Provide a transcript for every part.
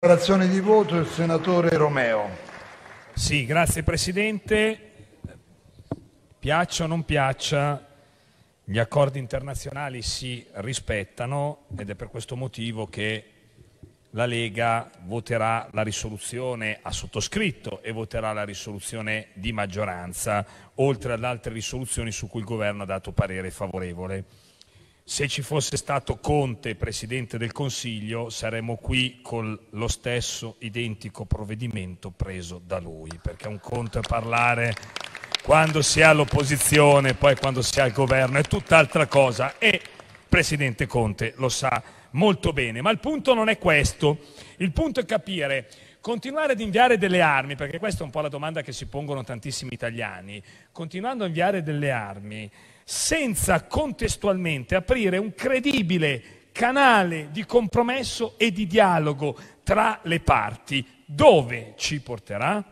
Dichiarazione di voto il senatore Romeo. Sì, grazie Presidente. Piaccia o non piaccia, gli accordi internazionali si rispettano ed è per questo motivo che la Lega voterà la risoluzione, ha sottoscritto e voterà la risoluzione di maggioranza, oltre ad altre risoluzioni su cui il Governo ha dato parere favorevole. Se ci fosse stato Conte Presidente del Consiglio, saremmo qui con lo stesso identico provvedimento preso da lui, perché un conto è parlare quando si ha l'opposizione, poi quando si ha il governo, è tutt'altra cosa e Presidente Conte lo sa molto bene. Ma il punto non è questo, il punto è capire continuare ad inviare delle armi, perché questa è un po' la domanda che si pongono tantissimi italiani, continuando a inviare delle armi senza contestualmente aprire un credibile canale di compromesso e di dialogo tra le parti, dove ci porterà?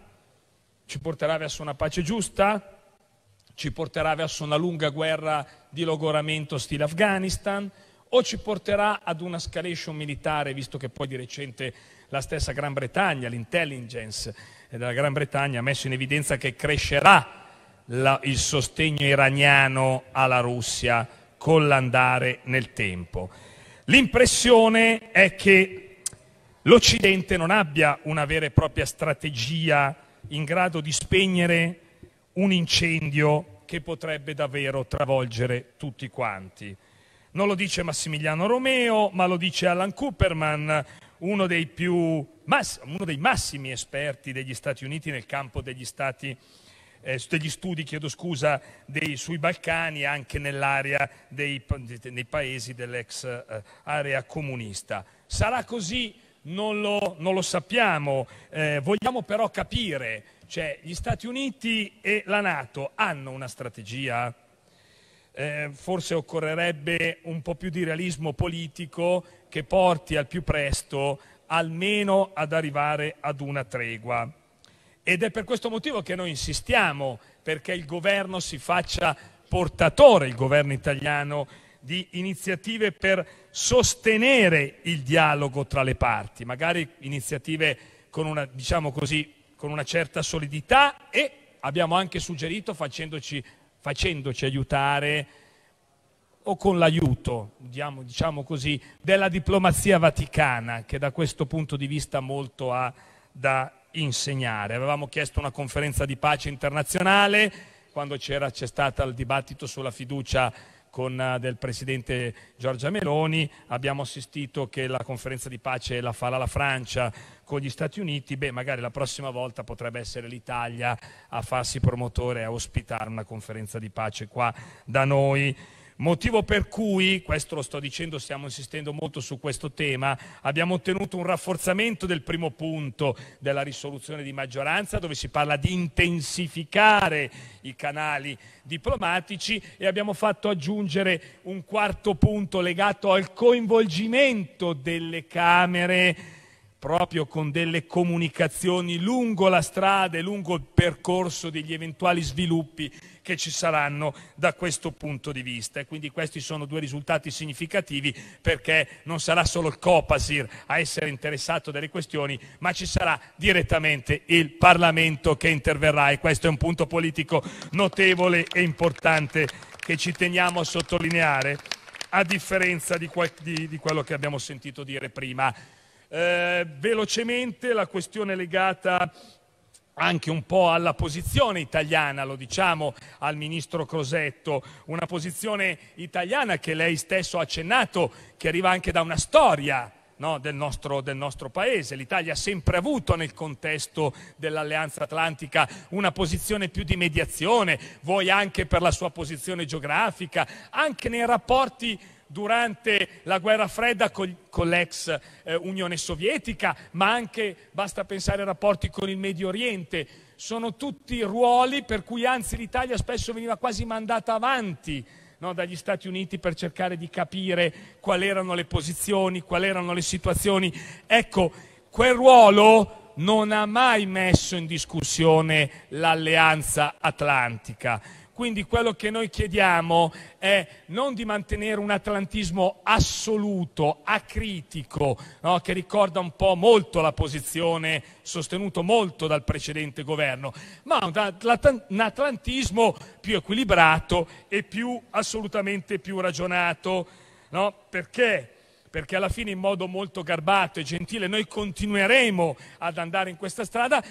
Ci porterà verso una pace giusta? Ci porterà verso una lunga guerra di logoramento stile Afghanistan? o ci porterà ad un'escalation militare, visto che poi di recente la stessa Gran Bretagna, l'intelligence della Gran Bretagna ha messo in evidenza che crescerà la, il sostegno iraniano alla Russia con l'andare nel tempo. L'impressione è che l'Occidente non abbia una vera e propria strategia in grado di spegnere un incendio che potrebbe davvero travolgere tutti quanti. Non lo dice Massimiliano Romeo, ma lo dice Alan Cooperman, uno dei, più, uno dei massimi esperti degli Stati Uniti nel campo degli, stati, eh, degli studi scusa, dei, sui Balcani, e anche nell'area dei, nei paesi dell'ex eh, area comunista. Sarà così? Non lo, non lo sappiamo, eh, vogliamo però capire, cioè gli Stati Uniti e la Nato hanno una strategia eh, forse occorrerebbe un po' più di realismo politico che porti al più presto almeno ad arrivare ad una tregua. Ed è per questo motivo che noi insistiamo perché il governo si faccia portatore, il governo italiano, di iniziative per sostenere il dialogo tra le parti, magari iniziative con una, diciamo così, con una certa solidità e abbiamo anche suggerito, facendoci facendoci aiutare o con l'aiuto, diciamo così, della diplomazia vaticana, che da questo punto di vista molto ha da insegnare. Avevamo chiesto una conferenza di pace internazionale, quando c'è stato il dibattito sulla fiducia con, eh, del presidente Giorgia Meloni, abbiamo assistito che la conferenza di pace la farà la Francia con gli Stati Uniti, beh magari la prossima volta potrebbe essere l'Italia a farsi promotore, a ospitare una conferenza di pace qua da noi. Motivo per cui, questo lo sto dicendo, stiamo insistendo molto su questo tema, abbiamo ottenuto un rafforzamento del primo punto della risoluzione di maggioranza dove si parla di intensificare i canali diplomatici e abbiamo fatto aggiungere un quarto punto legato al coinvolgimento delle Camere proprio con delle comunicazioni lungo la strada e lungo il percorso degli eventuali sviluppi che ci saranno da questo punto di vista. E quindi questi sono due risultati significativi perché non sarà solo il Copasir a essere interessato delle questioni, ma ci sarà direttamente il Parlamento che interverrà e questo è un punto politico notevole e importante che ci teniamo a sottolineare a differenza di, di, di quello che abbiamo sentito dire prima eh, velocemente la questione legata anche un po' alla posizione italiana, lo diciamo al ministro Crosetto, una posizione italiana che lei stesso ha accennato, che arriva anche da una storia No, del, nostro, del, nostro, paese. L'Italia ha sempre avuto nel contesto dell'Alleanza Atlantica una posizione più di mediazione, voi anche per la sua posizione geografica, anche nei rapporti durante la guerra fredda con, con l'ex eh, Unione Sovietica, ma anche basta pensare ai rapporti con il Medio Oriente. Sono tutti ruoli per cui anzi l'Italia spesso veniva quasi mandata avanti no, dagli Stati Uniti per cercare di capire quali erano le posizioni, quali erano le situazioni. Ecco, quel ruolo non ha mai messo in discussione l'alleanza atlantica. Quindi quello che noi chiediamo è non di mantenere un atlantismo assoluto, acritico, no? che ricorda un po' molto la posizione sostenuta molto dal precedente governo, ma un atlantismo più equilibrato e più, assolutamente più ragionato. No? Perché? perché alla fine in modo molto garbato e gentile noi continueremo ad andare in questa strada,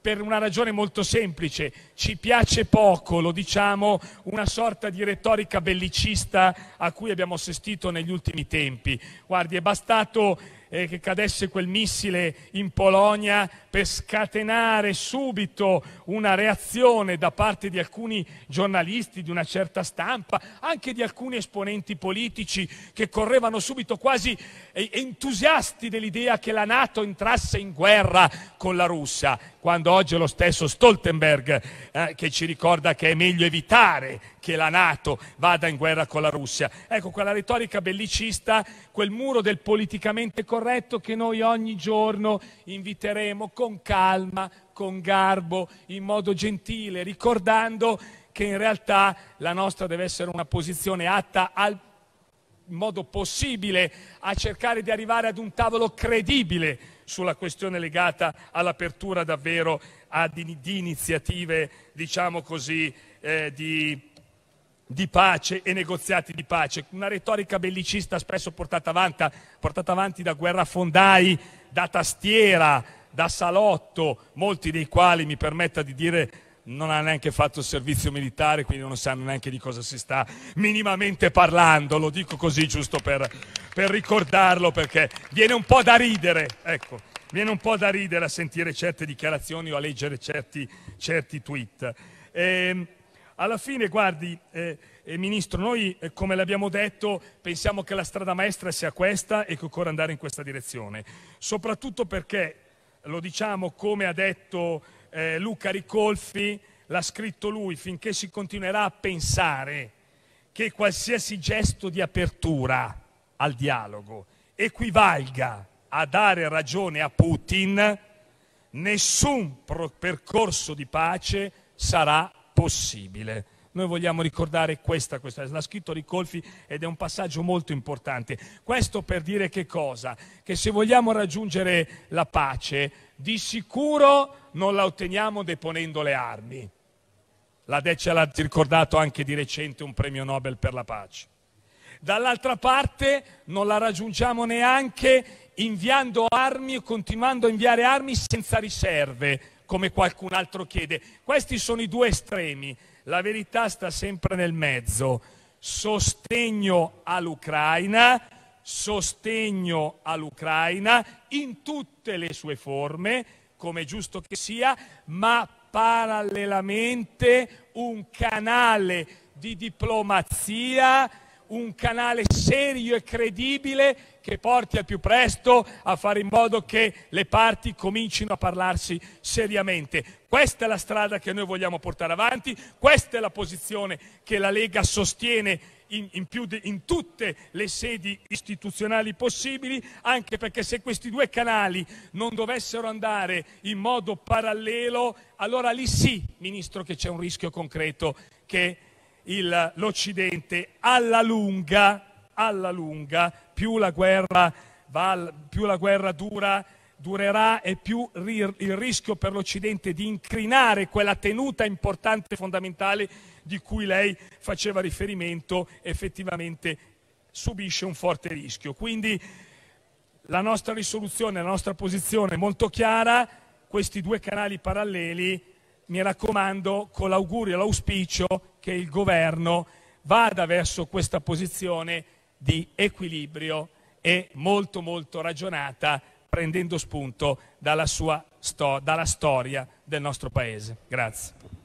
per una ragione molto semplice: ci piace poco, lo diciamo, una sorta di retorica bellicista a cui abbiamo assistito negli ultimi tempi. Guardi, è bastato eh, che cadesse quel missile in Polonia per scatenare subito una reazione da parte di alcuni giornalisti di una certa stampa, anche di alcuni esponenti politici che correvano subito quasi eh, entusiasti dell'idea che la Nato entrasse in guerra con la Russia quando oggi è lo stesso Stoltenberg eh, che ci ricorda che è meglio evitare che la Nato vada in guerra con la Russia. Ecco, quella retorica bellicista, quel muro del politicamente corretto che noi ogni giorno inviteremo con calma, con garbo, in modo gentile, ricordando che in realtà la nostra deve essere una posizione atta al in modo possibile a cercare di arrivare ad un tavolo credibile sulla questione legata all'apertura davvero a, di, di, iniziative, diciamo così, eh, di, di pace e negoziati di pace, una retorica bellicista spesso portata avanti, portata avanti da guerrafondai, da tastiera, da salotto, molti dei quali, mi permetta di dire non ha neanche fatto il servizio militare, quindi non sanno neanche di cosa si sta minimamente parlando. Lo dico così giusto per, per ricordarlo, perché viene un po' da ridere. Ecco, viene un po' da ridere a sentire certe dichiarazioni o a leggere certi, certi tweet. E, ehm, alla fine, guardi, eh, eh, Ministro, noi, eh, come l'abbiamo detto, pensiamo che la strada maestra sia questa e che occorra andare in questa direzione, soprattutto perché, lo diciamo come ha detto eh, Luca Ricolfi l'ha scritto lui, finché si continuerà a pensare che qualsiasi gesto di apertura al dialogo equivalga a dare ragione a Putin, nessun percorso di pace sarà possibile. Noi vogliamo ricordare questa, questa l'ha scritto Ricolfi ed è un passaggio molto importante. Questo per dire che cosa? Che se vogliamo raggiungere la pace, di sicuro non la otteniamo deponendo le armi. La De ce l'ha ricordato anche di recente un premio Nobel per la pace. Dall'altra parte non la raggiungiamo neanche inviando armi o continuando a inviare armi senza riserve, come qualcun altro chiede. Questi sono i due estremi. La verità sta sempre nel mezzo. Sostegno all'Ucraina, sostegno all'Ucraina in tutte le sue forme, come è giusto che sia, ma parallelamente un canale di diplomazia un canale serio e credibile che porti al più presto a fare in modo che le parti comincino a parlarsi seriamente. Questa è la strada che noi vogliamo portare avanti, questa è la posizione che la Lega sostiene in, in, de, in, tutte le sedi istituzionali possibili, anche perché se questi due canali non dovessero andare in modo parallelo, allora lì sì, Ministro, che c'è un rischio concreto che il, l'Occidente alla lunga, alla lunga più, la guerra va, più la guerra, dura, durerà e più ri- il rischio per l'Occidente di incrinare quella tenuta importante e fondamentale di cui lei faceva riferimento effettivamente subisce un forte rischio. Quindi la nostra risoluzione, la nostra posizione è molto chiara, questi due canali paralleli mi raccomando, con l'augurio e l'auspicio che il governo vada verso questa posizione di equilibrio e molto molto ragionata, prendendo spunto dalla, sua, dalla storia del nostro Paese. Grazie.